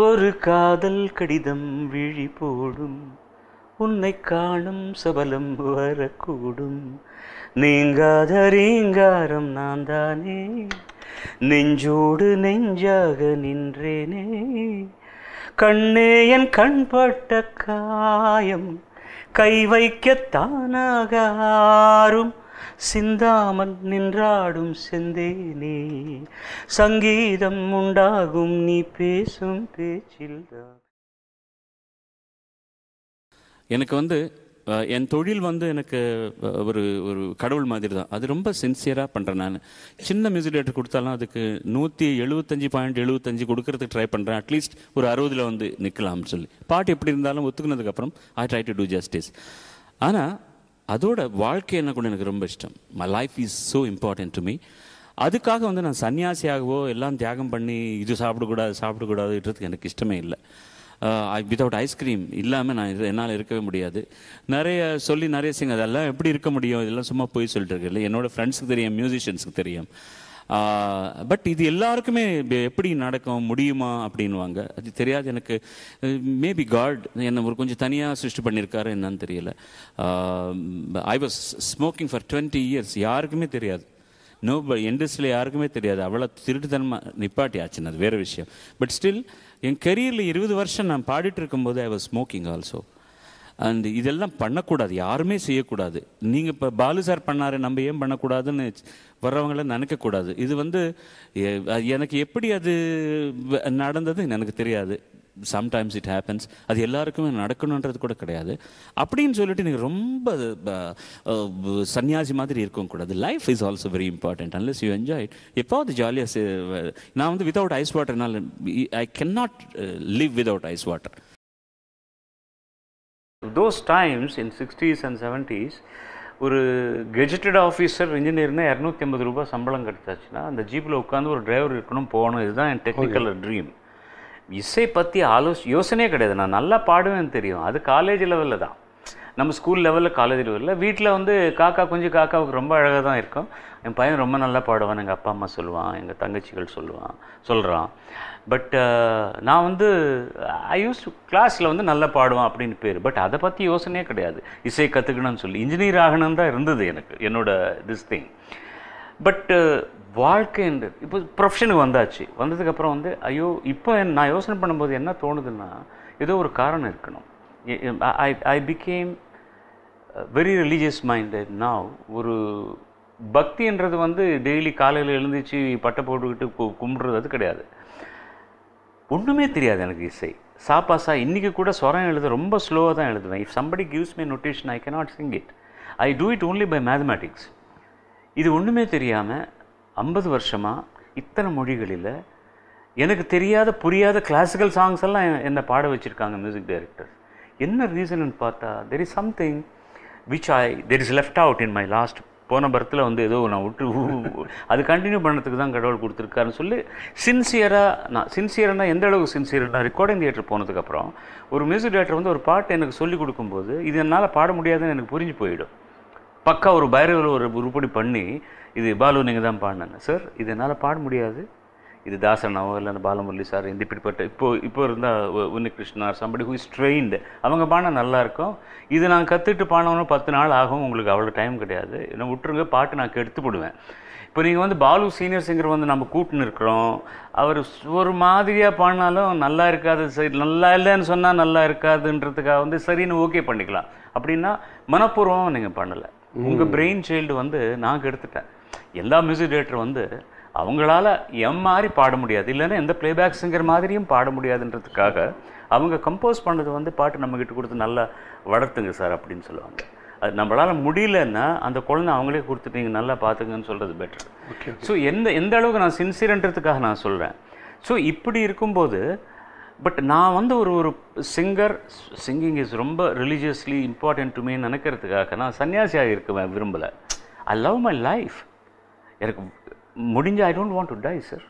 ஒரு காதல் கடிதம் விழி போடும் உன்னை காணும் சபலம் வரக்கூடும் நீங்காத ரீங்காரம் நான் தானே நெஞ்சோடு நெஞ்சாக நின்றேனே கண்ணே என் கண் பட்ட காயம் கை வைக்க ஆறும் சிந்தாமல் நின்றாடும் செந்தேனே சங்கீதம் உண்டாகும் நீ பேசும் பேச்சில் எனக்கு வந்து என் தொழில் வந்து எனக்கு ஒரு ஒரு கடவுள் மாதிரி தான் அது ரொம்ப சின்சியராக பண்ணுறேன் நான் சின்ன மியூசிக் கொடுத்தாலும் அதுக்கு நூற்றி எழுபத்தஞ்சி பாயிண்ட் எழுபத்தஞ்சு கொடுக்கறதுக்கு ட்ரை பண்ணுறேன் அட்லீஸ்ட் ஒரு அறுபதில் வந்து நிற்கலாம்னு சொல்லி பாட்டு எப்படி இருந்தாலும் ஒத்துக்கினதுக்கப்புறம் I try to do justice ஆனால் அதோட என்ன கூட எனக்கு ரொம்ப இஷ்டம் my life is so important to me அதுக்காக வந்து நான் சன்னியாசியாகவோ எல்லாம் தியாகம் பண்ணி இது சாப்பிடக்கூடாது சாப்பிடக்கூடாதுன்றதுக்கு எனக்கு இஷ்டமே இல்லை வித்தவுட் ஐஸ்கிரீம் இல்லாமல் நான் என்னால் இருக்கவே முடியாது நிறைய சொல்லி நிறைய சிங் அதெல்லாம் எப்படி இருக்க முடியும் இதெல்லாம் சும்மா போய் சொல்லிட்டு இருக்கு இல்லை என்னோடய ஃப்ரெண்ட்ஸுக்கு தெரியும் மியூசிஷியன்ஸுக்கு தெரியும் பட் இது எல்லாருக்குமே எப்படி நடக்கும் முடியுமா அப்படின்வாங்க அது தெரியாது எனக்கு மேபி காட் என்னை ஒரு கொஞ்சம் தனியாக சிருஷ்டி பண்ணியிருக்காரு என்னன்னு தெரியல I was smoking for twenty years யாருக்குமே தெரியாது நோ இண்டஸ்ட்ரியில் யாருக்குமே தெரியாது அவ்வளோ திருட்டுத்தனமாக நிப்பாட்டி ஆச்சுன்னு அது வேறு விஷயம் பட் ஸ்டில் என் கெரியரில் இருபது வருஷம் நான் பாடிட்டு இருக்கும்போது I was smoking also and இதெல்லாம் பண்ணக்கூடாது யாருமே செய்யக்கூடாது நீங்கள் இப்போ பாலு சார் பண்ணார் நம்ம ஏன் பண்ணக்கூடாதுன்னு வர்றவங்கள நினைக்கக்கூடாது இது வந்து எனக்கு எப்படி அது நடந்தது எனக்கு தெரியாது சம்டைம்ஸ் இட் ஹேப்பன்ஸ் அது எல்லாருக்குமே நடக்கணுன்றது கூட கிடையாது அப்படின்னு சொல்லிட்டு நீங்கள் ரொம்ப சன்னியாசி மாதிரி கூடாது life is also very important unless you enjoy எப்போது ஜாலியாக நான் வந்து வித்வுட் ஐஸ் வாட்டர்னால I can not live without ice water those times in sixties and seventies ஒரு கெஜெட்டட் ஆஃபீஸர் இன்ஜினியர்னா இரநூத்தி ஐம்பது ரூபாய் சம்பளம் கிடைச்சாச்சுன்னா அந்த ஜீப்பில் உட்காந்து ஒரு டிரைவர் இருக்கணும் போகணும் இதுதான் என் டெக்னிக்கல் ட்ரீம் oh, இசை பற்றி ஆலோசி யோசனையே கிடையாது நான் நல்லா பாடுவேன்னு தெரியும் அது காலேஜ் லெவலில் தான் நம்ம ஸ்கூல் லெவலில் காலேஜ் லெவலில் வீட்டில் வந்து காக்கா கொஞ்சம் காக்காவுக்கு ரொம்ப அழகாக தான் இருக்கும் என் பையன் ரொம்ப நல்லா பாடுவான் எங்கள் அப்பா அம்மா சொல்லுவான் எங்கள் தங்கச்சிகள் சொல்லுவான் சொல்கிறான் பட் நான் வந்து ஐ யூஸ் கிளாஸில் வந்து நல்லா பாடுவான் அப்படின்னு பேர் பட் அதை பற்றி யோசனையே கிடையாது இசை கற்றுக்கணும்னு சொல்லி இன்ஜினியர் ஆகணும் தான் இருந்தது எனக்கு என்னோடய திஸ் திங் பட்டு வாழ்க்கைன்ற இப்போ ப்ரொஃபஷனுக்கு வந்தாச்சு வந்ததுக்கப்புறம் வந்து ஐயோ இப்போ நான் யோசனை பண்ணும்போது என்ன தோணுதுன்னா ஏதோ ஒரு காரணம் இருக்கணும் I I became very religious minded now ஒரு பக்தின்றது வந்து டெய்லி காலையில் எழுந்திரிச்சு பட்டை போட்டுக்கிட்டு கும்பிட்றது அது கிடையாது ஒன்றுமே தெரியாது எனக்கு இசை சாப்பாசா இன்றைக்கி கூட சொரம் எழுத ரொம்ப ஸ்லோவாக தான் எழுதுவேன் if somebody gives my notation I cannot sing it I do it only by mathematics இது ஒன்றுமே தெரியாமல் ஐம்பது வருஷமாக இத்தனை மொழிகளில் எனக்கு தெரியாத புரியாத கிளாசிக்கல் சாங்ஸ் எல்லாம் என்னை பாட வச்சுருக்காங்க மியூசிக் டைரக்டர் என்ன ரீசன்னு பார்த்தா there is something which I there is left out in my last போன பர்த்தில் வந்து ஏதோ நான் விட்டு அது கண்டினியூ பண்ணுறதுக்கு தான் கடவுள் கொடுத்துருக்காருன்னு சொல்லி சின்சியராக நான் சின்சியர்னா எந்த அளவுக்கு சின்சியர் நான் ரெக்கார்டிங் தியேட்டர் போனதுக்கப்புறம் ஒரு மியூசிக் டேரக்டர் வந்து ஒரு பாட்டு எனக்கு சொல்லிக் கொடுக்கும்போது இது என்னால் பாட முடியாதுன்னு எனக்கு புரிஞ்சு போயிடும் பக்கா ஒரு பைரவில் ஒரு உருப்படி பண்ணி இது பாலு நீங்கள் தான் பாடினாங்க சார் இது என்னால் பாட முடியாது இது தாசன் அவங்க இல்லை பாலமுரளி சார் இந்த இப்படிப்பட்ட இப்போ இப்போ இருந்தால் Unnikrishnan somebody who is trained அவங்க பாடம் நல்லாயிருக்கும் இது நான் கற்றுட்டு பாடணும்னு பத்து நாள் ஆகும் உங்களுக்கு அவ்வளோ டைம் கிடையாது என்ன விட்டுருங்க பாட்டு நான் கெடுத்து போடுவேன் இப்போ நீங்கள் வந்து பாலு சீனியர் சிங்கர் வந்து நம்ம கூட்டுன்னு இருக்கிறோம் அவர் ஒரு மாதிரியாக பாடினாலும் நல்லா இருக்காது சரி நல்லா இல்லைன்னு சொன்னால் நல்லா இருக்காதுன்றதுக்காக வந்து சரின்னு ஓகே பண்ணிக்கலாம் அப்படின்னா மனப்பூர்வம் நீங்கள் பண்ணலை உங்கள் பிரெயின் சைல்டு வந்து நான் கெடுத்துட்டேன் எல்லா மியூசிக் டேரக்டர் வந்து அவங்களால எம் மாதிரி பாட முடியாது இல்லைன்னா எந்த பிளேபேக் சிங்கர் மாதிரியும் பாட முடியாதுன்றதுக்காக அவங்க கம்போஸ் பண்ணது வந்து பாட்டு நம்மக்கிட்ட கொடுத்து நல்லா வளர்த்துங்க சார் அப்படின்னு சொல்லுவாங்க அது நம்மளால் முடியலன்னா அந்த குழந்தை அவங்களே கொடுத்துட்டு நல்லா பார்த்துங்கன்னு சொல்கிறது பெட்டர் ஸோ எந்த எந்த அளவுக்கு நான் சின்சியர்ன்றதுக்காக நான் சொல்கிறேன் ஸோ இப்படி இருக்கும்போது பட் நான் வந்து ஒரு ஒரு சிங்கர் சிங்கிங் இஸ் ரொம்ப ரிலீஜியஸ்லி இம்பார்ட்டன்ட் டுமே நினைக்கிறதுக்காக நான் சன்னியாசியாக இருக்குவேன் விரும்பலை ஐ லவ் மை லைஃப் எனக்கு Mudinja, I do not want to die sir,